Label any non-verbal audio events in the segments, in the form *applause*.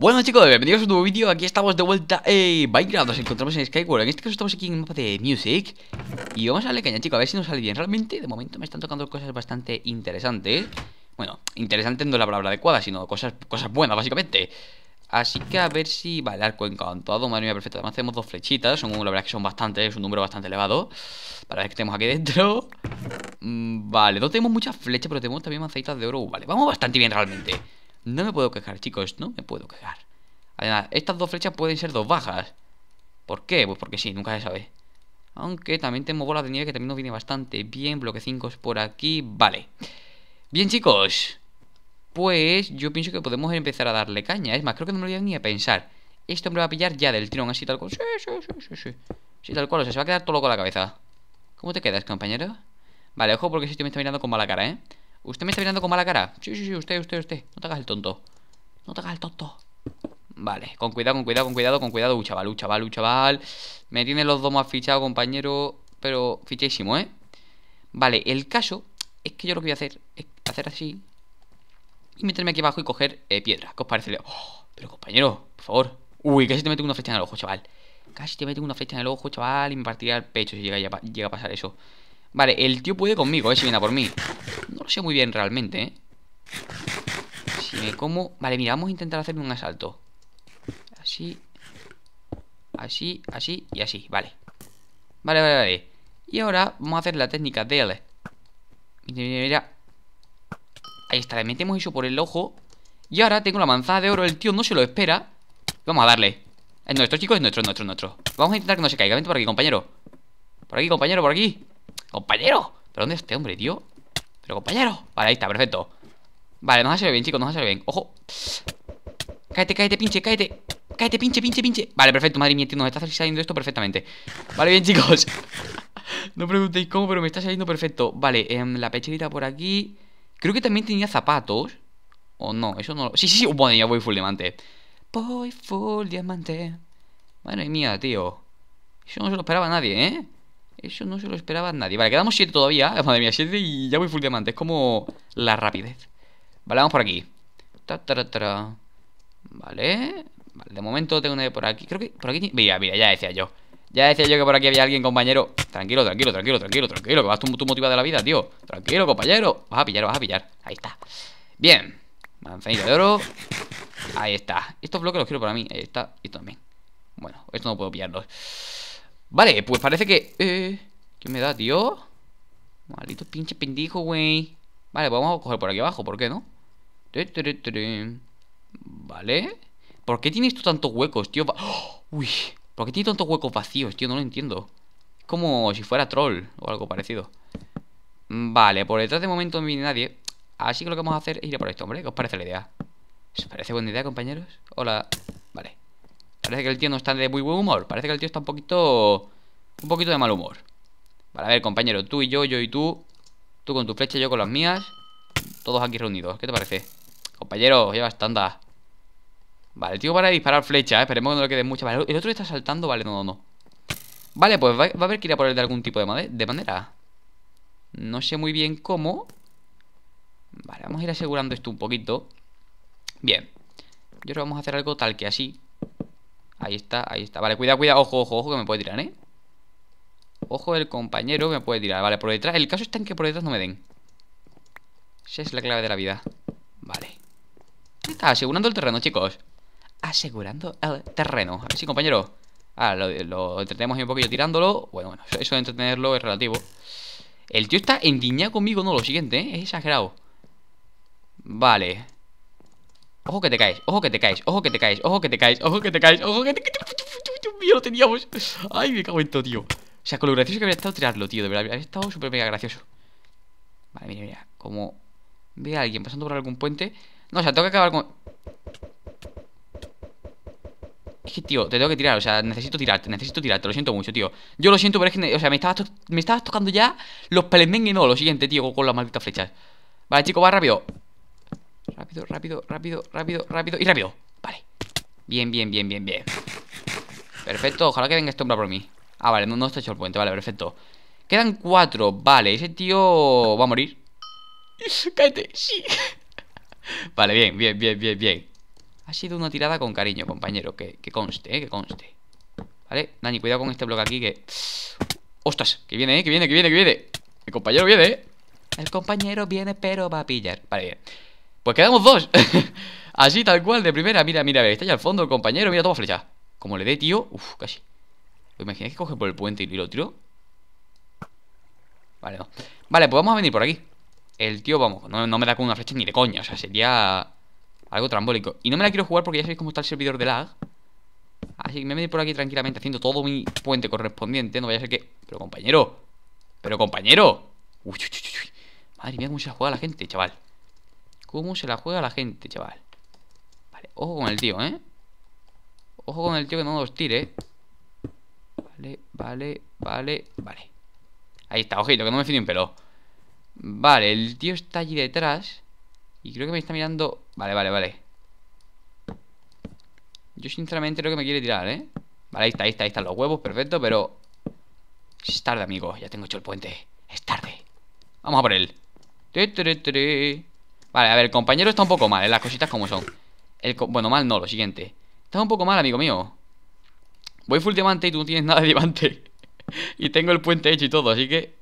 Bueno chicos, bienvenidos a un nuevo vídeo, aquí estamos de vuelta en Minecraft, nos encontramos en Skyward En este caso estamos aquí en el mapa de Music Y vamos a darle caña chicos, a ver si nos sale bien Realmente, de momento me están tocando cosas bastante interesantes Bueno, interesante no es la palabra adecuada, sino cosas, cosas buenas básicamente Así que a ver si... Vale, arco encantado, madre mía, perfecto Además tenemos dos flechitas, son, la verdad que son bastantes, es un número bastante elevado Para ver que tenemos aquí dentro mm, Vale, no tenemos muchas flechas, pero tenemos también manzanitas de oro Vale, vamos bastante bien realmente no me puedo quejar, chicos, no me puedo quejar. Además, estas dos flechas pueden ser dos bajas. ¿Por qué? Pues porque sí, nunca se sabe. Aunque también tengo bola de nieve que también nos viene bastante bien. Bloque 5 por aquí. Vale. Bien, chicos. Pues yo pienso que podemos empezar a darle caña. Es más, creo que no me lo voy a ni a pensar. Este hombre va a pillar ya del tirón, así tal cual. Sí, sí, sí, sí, sí. tal cual. O sea, se va a quedar todo loco la cabeza. ¿Cómo te quedas, compañero? Vale, ojo porque ese me está mirando con mala cara, ¿eh? ¿Usted me está mirando con mala cara? Sí, sí, sí, usted, usted, usted. No te hagas el tonto. No te hagas el tonto. Vale, con cuidado, con cuidado, con cuidado, con cuidado. chaval, un chaval, chaval. Me tienen los dos más fichados, compañero. Pero fichísimo, ¿eh? Vale, el caso es que yo lo que voy a hacer es hacer así. Y meterme aquí abajo y coger eh, piedra. ¿Qué os parece? Oh, pero compañero, por favor. Uy, casi te meto una flecha en el ojo, chaval. Casi te meto una flecha en el ojo, chaval. Y me partiría el pecho si llega, llega a pasar eso. Vale, el tío puede conmigo, ver eh, si viene a por mí No lo sé muy bien realmente, eh Si me como... Vale, mira, vamos a intentar hacerle un asalto Así Así, así y así, vale Vale, vale, vale Y ahora vamos a hacer la técnica él Mira, mira, mira Ahí está, le metemos eso por el ojo Y ahora tengo la manzana de oro El tío no se lo espera Vamos a darle Es nuestro, chicos, es nuestro, es nuestro, es nuestro Vamos a intentar que no se caiga Vente por aquí, compañero Por aquí, compañero, por aquí Compañero, ¿pero dónde es este hombre, tío? Pero compañero, vale, ahí está, perfecto Vale, nos ha salido bien, chicos, nos ha salido bien Ojo Cállate, cállate, pinche, cállate Cállate, pinche, pinche, pinche Vale, perfecto, madre mía, tío, nos está saliendo esto perfectamente Vale, bien, chicos *laughs* No preguntéis cómo, pero me está saliendo perfecto Vale, em, la pecherita por aquí Creo que también tenía zapatos O no, eso no lo... Sí, sí, sí, Bueno, ya voy full diamante Voy full diamante Madre mía, tío Eso no se lo esperaba nadie, ¿eh? Eso no se lo esperaba nadie. Vale, quedamos 7 todavía. *laughs* Madre mía, 7 y ya voy full diamante. Es como la rapidez. Vale, vamos por aquí. vale. Vale, de momento tengo de por aquí. Creo que por aquí. Mira, mira, ya decía yo. Ya decía yo que por aquí había alguien, compañero. Tranquilo, tranquilo, tranquilo, tranquilo, tranquilo. Que vas tú, tú motivado de la vida, tío. Tranquilo, compañero. Vas a pillar, vas a pillar. Ahí está. Bien. Manzanita de oro. Ahí está. Estos bloques los quiero para mí. Ahí está. Y también. Bueno, esto no puedo pillarlos. Vale, pues parece que... Eh, ¿Qué me da, tío? Maldito pinche pendijo, güey Vale, pues vamos a coger por aquí abajo, ¿por qué no? Vale ¿Por qué tienes esto tantos huecos, tío? *gasps* Uy, ¿por qué tiene tantos huecos vacíos, tío? No lo entiendo como si fuera troll o algo parecido Vale, por detrás de momento no viene nadie Así que lo que vamos a hacer es ir a por esto, hombre ¿Qué os parece la idea? ¿Os parece buena idea, compañeros? Hola Vale Parece que el tío no está de muy buen humor. Parece que el tío está un poquito. Un poquito de mal humor. Vale, a ver, compañero. Tú y yo, yo y tú. Tú con tu flecha, yo con las mías. Todos aquí reunidos. ¿Qué te parece? Compañero, llevas tanda. Vale, el tío para disparar flecha, ¿eh? Esperemos que no le quede mucha Vale, el otro está saltando. Vale, no, no, no. Vale, pues va, a haber que ir a por él de algún tipo de, de manera. No sé muy bien cómo. Vale, vamos a ir asegurando esto un poquito. Bien. Yo creo que vamos a hacer algo tal que así. Ahí está, ahí está. Vale, cuidado, cuidado. Ojo, ojo, ojo, que me puede tirar, ¿eh? Ojo el compañero que me puede tirar. Vale, por detrás. El caso está en que por detrás no me den. Esa es la clave de la vida. Vale. Está asegurando el terreno, chicos. Asegurando el terreno. A ver si, compañero. Ah, lo, lo entretenemos un poquillo tirándolo. Bueno, bueno, eso de entretenerlo es relativo. El tío está endiñado conmigo, no, lo siguiente, ¿eh? Es exagerado. Vale. Ojo que te caes, ojo que te caes, ojo que te caes, ojo que te caes, ojo que te caes, ojo que te caes. Dios *laughs* mío, lo teníamos. Ay, me cago en todo, tío. O sea, con lo gracioso que habría estado tirarlo, tío. De verdad, habría estado súper mega gracioso. Vale, mira, mira. Como ve a alguien pasando por algún puente. No, o sea, tengo que acabar con. Es que, tío, te tengo que tirar, o sea, necesito tirarte, necesito tirarte, lo siento mucho, tío. Yo lo siento, pero es que, o sea, me estabas, me estabas tocando ya los y no, lo siguiente, tío, con las malditas flechas. Vale, chicos, va rápido rápido, rápido, rápido, rápido, rápido y rápido. Vale. Bien, bien, bien, bien, bien. Perfecto, ojalá que venga este hombre por mí. Ah, vale, no, está hecho el puente, vale, perfecto. Quedan cuatro, vale, ese tío va a morir. *laughs* Cállate, sí. *laughs* Vale, bien, bien, bien, bien, bien. Ha sido una tirada con cariño, compañero, que, que conste, eh, que conste. Vale, Dani, cuidado con este bloque aquí que... ¡Ostras! Que viene, eh, que viene, que viene, que viene. El compañero viene, eh. El compañero viene, pero va a pillar. Vale, bien. Pues quedamos dos. Así *laughs* tal cual, de primera. Mira, mira, está allá al fondo el compañero. Mira, toma flecha. Como le dé, tío. Uf, casi. ¿Lo pues imagináis que coge por el puente y lo tiro? Vale, no. Vale, pues vamos a venir por aquí. El tío, vamos, no, me da con una flecha ni de coña. O sea, sería algo trambólico. Y no me la quiero jugar porque ya sabéis cómo está el servidor de lag. Así que me voy a por aquí tranquilamente haciendo todo mi puente correspondiente. No vaya a ser que... Pero compañero. Pero compañero. Uy, uy, uy, uy. Madre mía, cómo se juega la gente, chaval. ¿Cómo se la juega la gente, chaval? Vale, ojo con el tío, ¿eh? Ojo con el tío que no nos tire. Vale, vale, vale, vale. Ahí está, ojito, que no me fío un pelo. Vale, el tío está allí detrás. Y creo que me está mirando... Vale, vale, vale. Yo sinceramente creo que me quiere tirar, ¿eh? Vale, ahí está, ahí está, ahí están los huevos, perfecto, pero... Es tarde, amigos, ya tengo hecho el puente. Es tarde. Vamos a por él. té Vale, a ver, el compañero está un poco mal, ¿eh? las cositas como son el Bueno, mal no, lo siguiente Está un poco mal, amigo mío Voy full diamante y tú no tienes nada de diamante *laughs* Y tengo el puente hecho y todo, así que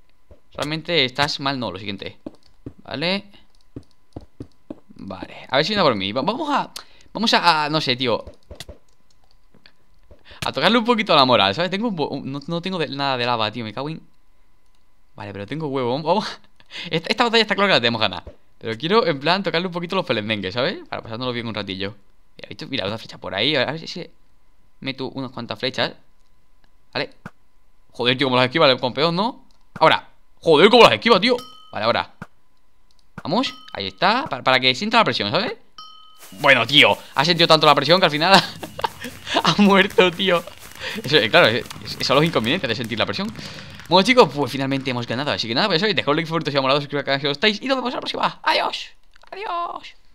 Realmente estás mal no, lo siguiente Vale Vale, a ver si viene por mí Vamos a, vamos a, no sé, tío A tocarle un poquito a la moral, ¿sabes? Tengo no, no, tengo nada de lava, tío, me cago en Vale, pero tengo huevo Vamos, *laughs* Esta, batalla está clara que la tenemos ganada pero quiero, en plan, tocarle un poquito los pelendengues, ¿sabes? Para pasándolo bien un ratillo. Mira, Mira, una flecha por ahí. A ver si se... meto unas cuantas flechas. Vale. Joder, tío, como las esquiva el campeón, ¿no? Ahora. Joder, como las esquiva, tío. Vale, ahora. Vamos. Ahí está. Para, que sienta la presión, ¿sabes? Bueno, tío. Ha sentido tanto la presión que al final *laughs* ha muerto, tío. Eso, eh, claro, esos son los inconvenientes de sentir la presión. Bueno chicos, pues finalmente hemos ganado Así que nada, pues sabéis Dejad el like por si os ha suscribiros al canal si os estáis Y nos vemos en la próxima, adiós, adiós